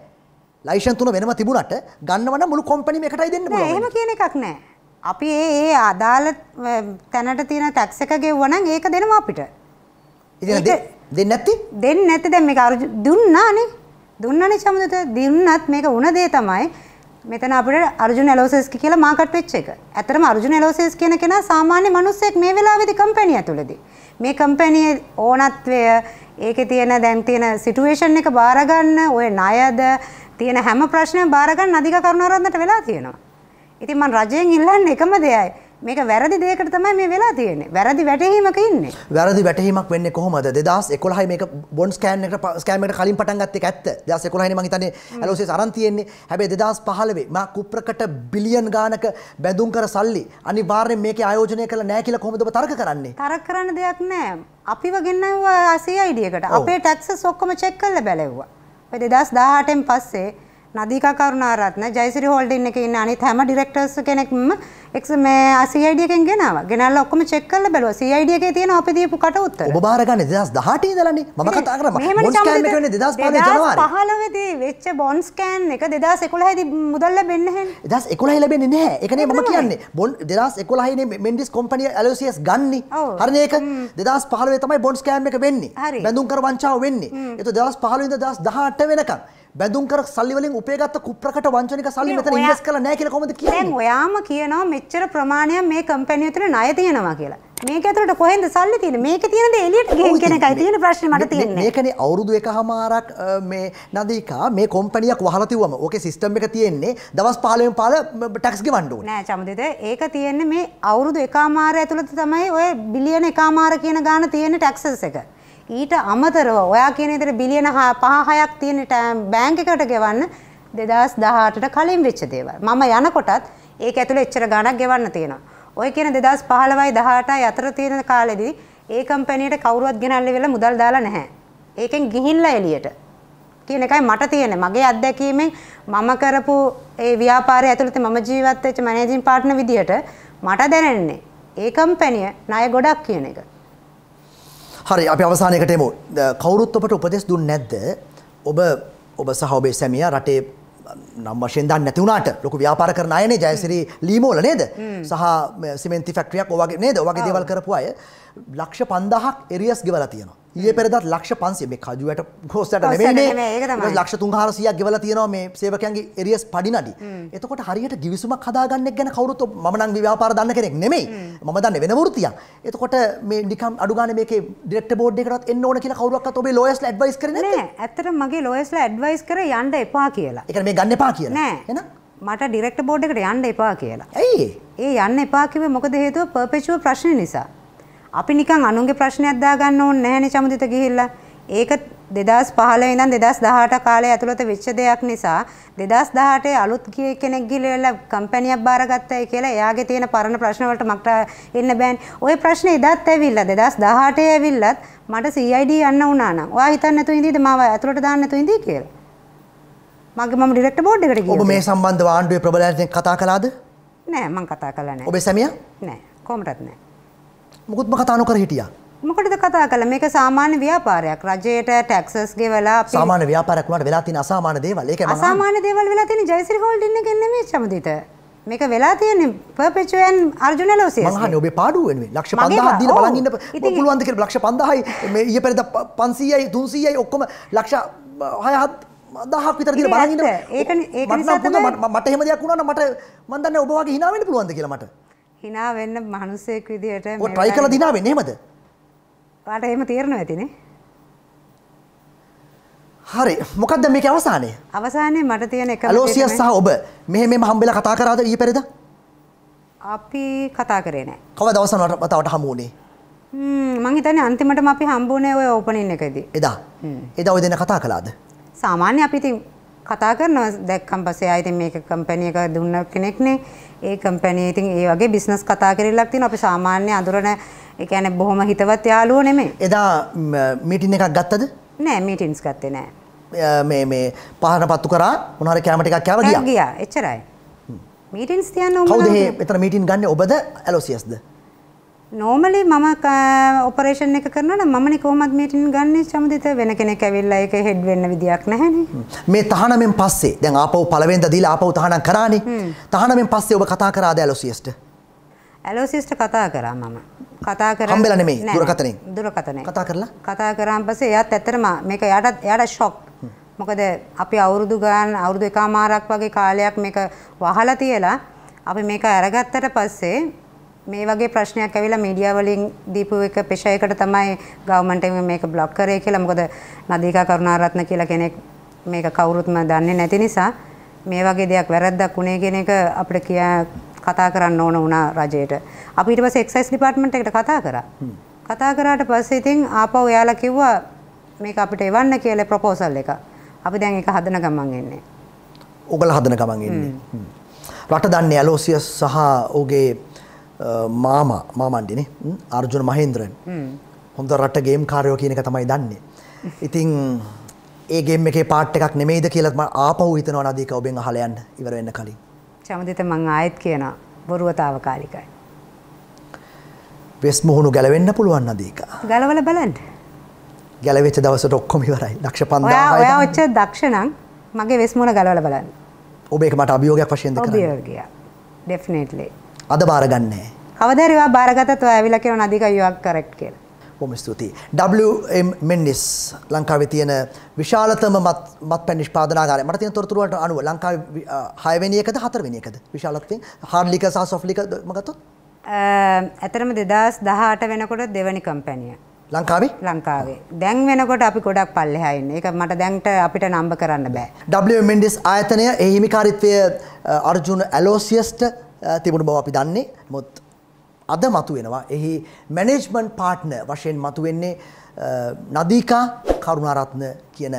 ලයිසන් තුන වෙනම තිබුණට ගන්නවනම් මුළු කොම්පැනිම එකටයි දෙන්න පුළුවන් නෑ එහෙම කියන එකක් නෑ අපි ඒ ඒ අදාළ තැනට තියෙන ටැක්ස් එක ගෙවුවනම් ඒක දෙනවා අපිට. ඉතින් දෙන්නේ නැති? දෙන්නේ නැති දැන් මේක අර දුන්නානේ. දුන්නනේ සමුදිත දුන්නත් මේක වුණ දේ තමයි මෙතන අපිට අර්ජුන එලෝසස් කියලා මාකට් වෙච්ච එක. ඇත්තටම අර්ජුන එලෝසස් කියන කෙනා සාමාන්‍ය මිනිස්සෙක් මේ වෙලාවේදී කම්පැනි ඇතුළේදී. මේ කම්පැනියේ ඕනත්වය, ඒකේ තියෙන දැන් තියෙන සිටුේෂන් එක බාර ගන්න, ওই ණයද තියෙන හැම ප්‍රශ්නයක්ම බාර ගන්න අධික කරුණාරත්නට වෙලා තියෙනවා. ඉතින් මම රජයෙන් ඉල්ලන්නේ එකම දෙයයි. මේක වැරදි දෙයකට තමයි මේ වෙලා තියෙන්නේ. වැරදි වැටහීමක ඉන්නේ. වැරදි වැටහීමක් වෙන්නේ කොහොමද? 2011යි මේක බොන්ඩ් ස්කෑන් එකට ස්කෑම් එකට කලින් පටන් ගත්ත එක ඇත්ත. 2011නේ මං හිතන්නේ ඇලෝසිස් අරන් තියෙන්නේ. හැබැයි 2015 මා කුප්‍රකට බිලියන් ගානක බැඳුම් කර සල්ලි අනිවාර්යෙන් මේකේ ආයෝජනය කළා නෑ කියලා කොහොමද ඔබ තර්ක කරන්නේ? තර්ක කරන්න දෙයක් නෑ. අපිව ගෙන්නවුවා CID එකට. අපේ ටැක්සස් ඔක්කොම චෙක් කරලා බැලුවා. ඔය 2018න් පස්සේ නදීකා කරුණාරත්න ජයසිරි හෝල්ඩින් එකේ ඉන්න අනිත් හැම ඩිරෙක්ටර්ස් කෙනෙක්ම එක්ස මේ CID එකෙන් ගෙනාවා. ගෙනල්ලා ඔක්කොම චෙක් කරලා බැලුවා. CID එකේ තියෙන අපි දීපු කට උත්තර. ඔබ බාරගන්නේ 2018 ඉඳලානේ. මම කතා කරා. බොන්ඩ් ස්කෑම් එක වෙන්නේ 2015 ජනවාරි. 2015 දී වෙච්ච බොන්ඩ් ස්කෑන් එක 2011 දී මුදල් ලැබෙන්නේ නැහැ. 2011 ලැබෙන්නේ නැහැ. ඒක නේ මම කියන්නේ. බොන්ඩ් 2011 නේ මෙන්ඩිස් කම්පැනි ඇලෝසියස් ගන්නේ. හරිනේ ඒක 2015 තමයි බොන්ඩ් ස්කෑම් එක වෙන්නේ. බැඳුම් කර වංචාව වෙන්නේ. ඒක 2015 ඉඳලා 2018 වෙනකම් බැඳුම් කර සල්ලි වලින් උපයගත්ත කුප්‍රකට වංචනික සල්ලි මෙතන ඉන්වෙස්ට් කරලා නැහැ කියලා කොහොමද කියන්නේ? දැන් ඔයාම කියනවා මෙච්චර ප්‍රමාණයක් මේ කම්පැනි තුළ ණය තියෙනවා කියලා. මේක ඇතුළට කොහෙන්ද සල්ලි තියෙන්නේ? මේකේ තියෙන දේ එළියට ගෙන් කියන එකයි තියෙන ප්‍රශ්නේ මට තියෙන්නේ. මේකනේ අවුරුදු එකහමාරක් මේ නදීකා මේ කම්පැනියක් වහලා තිව්වම ඕකේ සිස්ටම් එක තියෙන්නේ දවස් 15න් පාල ටැක්ස් ගෙවන්න ඕනේ. නෑ චමදිත ඒක තියෙන්නේ මේ අවුරුදු එකහමාර ඇතුළත තමයි ඔය බිලියන එකහමාර කියන ගාණ තියෙන ටැක්සස් එක. ඊට අමතරව ඔයා කියන විදිහට බිලියන 5 6ක් තියෙන බැංක් එකකට ගෙවන්න 2018ට කලින් වෙච්ච දේවල්. මම යනකොටත් ඒක ඇතුළේ එච්චර ගණක් ගෙවන්න තියෙනවා. ඔය කියන 2015යි 18යි අතර තියෙන කාලෙදී ඒ කම්පැනියට කවුරුවත් ගෙනල්ලි වෙලා මුදල් දාලා නැහැ. ඒකෙන් ගිහිල්ලා එළියට කියන එකයි මට තියෙන. මගේ අත්දැකීමෙන් මම කරපු ඒ ව්‍යාපාරය ඇතුළත මම ජීවත් වෙච්ච මැනේජින් පාර්ට්නර් විදියට මට දැනෙන්නේ ඒ කම්පැනිය ණය ගොඩක් කියන එක. හරි අපි අවසානයකට එමු. කවුරුත් ඔබට උපදෙස් දුන්නේ නැද්ද? ඔබ ඔබ සහ ඔබේ සැමියා රටේ නම් වශයෙන් දන්න නැතිවුණට ලොක ව්‍යාපාර කරන අයනේ ජයසිරී ලීමෝල නේද සහ සිමෙන්ති ෆක්ට්‍රියක් ඔවගේ නේද වගේ දේවල් කරපු අය ලක්ෂ පන්දහක් එරියස් ගෙවල තියෙනවා ඒ පෙරදත් ලක්ෂ පන්සේ මේ කජුවට ගෝස්සට ලක්ෂ තුන් හරසියක් ගෙවල තියෙනවා මේ සේවකයන්ගේ එරියස් පඩිනඩි එතකොට හරියට ගිවිසුමක් හදාගන්න ගැන කවරුත් මනං ව්‍යාපාර දන්න කෙනෙක් නෙමෙයි මම දන්න වෙන වෘතියක් එතකොට මේ නිකම් අඩුගාන මේක ඩෙක්ට බෝඩ් එකටත් එන්න ඕන කියලා කවුරක්වත් ඔබේ ලෝයස්ලා ඇඩ්වයිස් කරන්නේ නැහැ ඇත්තට මගේ ලෝයස්ලා ඇඩ්වයිස් කරේ යන්න එපා කියලා ඒ කියන්නේ මේ ගන්න එපා කියලා නෑ එහෙනම් මට ඩිරෙක්ට බෝඩ් එකට යන්න එපා කියලා. ඇයි ඒ? ඒ යන්න එපා කිව්වේ මොකද හේතුව පර්පෙචුවල් ප්‍රශ්න නිසා. අපි නිකන් අනුන්ගේ ප්‍රශ්නයක් දාගන්න ඕනේ නැහැනේ චමුදිත ගිහිල්ලා. ඒක 2015 ඉඳන් 2018 කාලය ඇතුළත වෙච්ච දෙයක් නිසා 2018 අලුත් ගිය කෙනෙක් ගිහිල්ලා කම්පැනියක් බාරගත්තයි කියලා එයාගේ තියෙන පරණ ප්‍රශ්න වලට මට එන්න බෑනේ. ওই ප්‍රශ්නේ එදාත් ඇවිල්ලා 2018 ඇවිල්ලත් මට CID යන්න වුණා නම් ඔයා හිතන්නේ නැතුව ඉඳීද මාව ඇතුළට දාන්න නැතුව ඉඳී කියලා. මගේ මම ඩිරෙක්ටර් බෝඩ් එකට ගියා. ඔබ මේ සම්බන්ධව ආණ්ඩුවේ ප්‍රබලයන් කතා කළාද? නෑ මම කතා කළා නෑ. ඔබේ සැමියා? නෑ කොහොමදත් නෑ. මුකුත්ම කතා නොකර හිටියා. මොකටද කතා කළේ? මේක සාමාන්‍ය ව්‍යාපාරයක්. රජයට ටැක්සස් ගෙවලා අපි සාමාන්‍ය ව්‍යාපාරයක් වුණාට වෙලා තියෙන අසාමාන්‍ය දේවල්. ඒකයි මම අසාමාන්‍ය දේවල් වෙලා තියෙන ජයසිරි හෝල්ඩින් එකෙන් නෙමෙයි චමදිට. මේක වෙලා තියෙන්නේ පර්පෙචුවල් අර්ජුන ලෝසියස්. මම අහන්නේ ඔබේ පාඩුව වෙනුවෙන් ලක්ෂ 5000ක් දීලා බලන් ඉන්න පුළුවන්ද කියලා ලක්ෂ 5000යි මේ ඊයේ පෙරේද 500යි 300යි ඔක්කොම ලක්ෂ 6 දහක් විතර දීලා බලන් ඉන්න. ඒක ඒක නිසා තමයි මට එහෙම දෙයක් වුණා නම් මට මම දන්නේ ඔබ වගේ hina වෙන්න පුළුවන්ද කියලා මට. හිනා වෙන්න මනුස්සයෙක් විදිහට ඔය try කරලා දිනා වෙන්නේ එහෙමද? ඔයාට එහෙම තේරෙනවා ඇතිනේ. හරි මොකක්ද මේකේ අවසානය? අවසානයේ මට තියෙන එක අලෝසියස් සහ ඔබ මෙහෙ මෙහෙම හම්බෙලා කතා කරාද ඊයේ පෙරේද? අපි කතා කරේ නැහැ. කවද අවසන් වතාවට හමු වුණේ? හ්ම් මං හිතන්නේ අන්තිමටම අපි හම්බුනේ ওই ඕපනින් එකේදී. එදා. එදා ওই දෙන කතා කළාද? සාමාන්‍ය අපි ඉතින් කතා කරනවා දැක්කම් පස්සේ ආයෙත් මේක කම්පැනි එක දුන්න කෙනෙක්නේ. ඒ කම්පැනි ඉතින් ඒ වගේ බිස්නස් කතා කරෙල්ලක් තියෙනවා. අපි සාමාන්‍ය අඳුරන ඒ කියන්නේ බොහොම හිතවත් යාළුවෝ නෙමෙයි. එදා මීටින් එකක් ගත්තද? නෑ මීටින්ස් ගත්තේ නෑ. මේ මේ පහන පත්තු කරා මොනවාර කැමරට එකක් කෑවා ගියා. ගියා. එච්චරයි. මීටින්ස් තියන්න ඕන. කවුද මේ මෙතන මීටින් ගන්නේ ඔබද ඇලෝසියස්ද? නෝමලි මම ඔපරේෂන් එක කරනවා නම් මමනේ කොහොමත් මීටින් ගන්නෙ සමුදිත වෙන කෙනෙක් ඇවිල්ලා ඒක හෙඩ් වෙන්න විදියක් නැහැනේ. මේ තහනමෙන් පස්සේ දැන් ආපහු පළවෙනිද දීලා ආපහු තහනම් කරානේ. තහනමෙන් පස්සේ ඔබ කතා කරාද ඇලෝසියස්ට? ඇලෝසියස්ට කතා කරා මම. කතා කරා හම්බෙලා නෙමෙයි දුරකතනෙන්. දුරකතනෙන්. කතා කරලා? කතා කරාන් පස්සේ එයාත් ඇත්තටම මේක එයාට එයාට ෂොක්. මොකද අපි අවුරුදු ගාන අවුරුදු එකමාරක් වගේ කාලයක් මේක වහලා තියලා අපි මේක අරගත්තට පස්සේ මේ වගේ ප්‍රශ්නයක් ඇවිල්ලා මීඩියා වලින් දීපු එක පෙෂයකට තමයි ගවර්න්මන්ට් එක මේක බ්ලොක් කරේ කියලා. මොකද නදීකා කරුණාරත්න කියලා කෙනෙක් මේක කවුරුත්ම දන්නේ නැති නිසා මේ වගේ දෙයක් වැරද්දක් වුණේ කියන එක අපිට කියා කතා කරන්න ඕන වුණා රජයට. අපි ඊට පස්සේ එක්සයිස් ඩිපාර්ට්මන්ට් එකට කතා කරා. කතා කරාට පස්සේ ඉතින් ආපහු එයාලා කිව්වා මේක අපිට එවන්න කියලා ප්‍රොපෝසල් එක. අපි දැන් ඒක හදන ගමන් එන්නේ. ඔගල හදන ගමන් එන්නේ. රට දන්නේ ඇලෝසියස් සහ ඔහුගේ මාම මාමන්ඩිනේ අර්ජුන මහින්ද්‍රෙන් හොඳ රට ගේම් කාරයෝ කියනක තමයි දන්නේ. ඉතිං ඒගේ මේ පාට් එකක් නෙමේද කියලත්ම ආපහු හිතනවා නදීක ඔබෙන් අහලයන් ඉවර වෙන්න කලින්. චමදිත මං ආයෙත් කියනවා බොරුවතාව කාලිකයි. වෙස් මුහුණු ගැලවෙන්න පුළුවන් නදීක. ගලවල බලන්ට. ගැලවෙච්ච දවසට ඔක්කොම ඉවරයි දක්ෂ පන්දා ඔයා ඔච්ච දක්ෂණං මගේ වෙස් මුණ ගලවල බලන්න. ඔබ එක මට අභියෝගයක් වශයෙන් දෙනවා. ඔබ අභියෝගය. ඩෙෆිනට්ලි. අද බාරගන්නේ. අවදරවා බාරගතත් ඇවිල කරන අධිකයුවක් කරෙක්් කියල. හොම ස්තුතියි. WM මෙන්නිස් ලංකාවේ තියෙන විශාලතම මත් පැ නිෂ්පාදනාගාරය මට තියෙන තොරතුරුවට අනුව ලංකා හයවෙනි එකද හතරවෙනි එකද විශාලත්වයෙන් හාර්ලික සහ සොෆ්ලික මගත්තොත් ඇතරම දෙදස් දහට වෙනකොට දෙවැනි කම්පැනිය. ලංකාවේ ලංකාවේ දැන් වෙනකොට අපි ගොඩක් පල්ලෙහයින්න එක මට දැන්ට අපිට නම්බ කරන්න බෑ. WMඩිස් ආයතනය එහිමිකාරිත්වය අර්ජුන ඇලෝසිියස්ට තිබුණු බව අපි දන්නේ මොත් අද මතුවෙනවා එහි මැනේජ්මන්ට් පාට්න වශයෙන් මතුවෙන්නේ නදීකා කරුණාරත්න කියන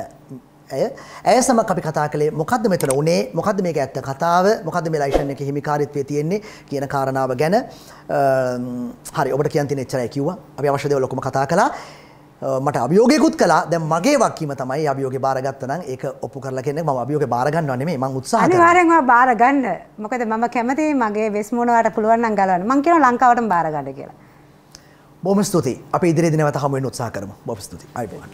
ඇය ඇය සම අපි කතා කළේ මොකද මෙතන උනේ මොකද මේක ඇත්ත කතාව මොකද මේ ලයිෂන් එක හිමිකාරිත්වය තියෙන්නේ කියන කාරණාව ගැන හරි ඔබට කියන්තින එච්චරයි කිව්වා අපි අවශ්‍ය දේවල් ඔක්කොම කතා කළා මට අභියෝගයකුත් කලා දැ මගේ වක්කීම තමයි අභියෝග බාරගත්තනම් ඒක ඔප්පු කරලා කෙනෙක් ම අභියෝග බාරගන්න නෙමේ මං උත්සාහ අනිවාර්යෙන් බාරගන්න මොකද මම කැමති මගේ වෙස්මුණවට පුළුවන් නම් ගලවන්න මං කියන ලංකාවට බාරගන්න කියලා බොහොම ස්තුතියි අපි ඉදිරියේ දිනවත හමු වෙන උත්සාහ කරමු බොහොම ස්තුතියි අයිබෝවන්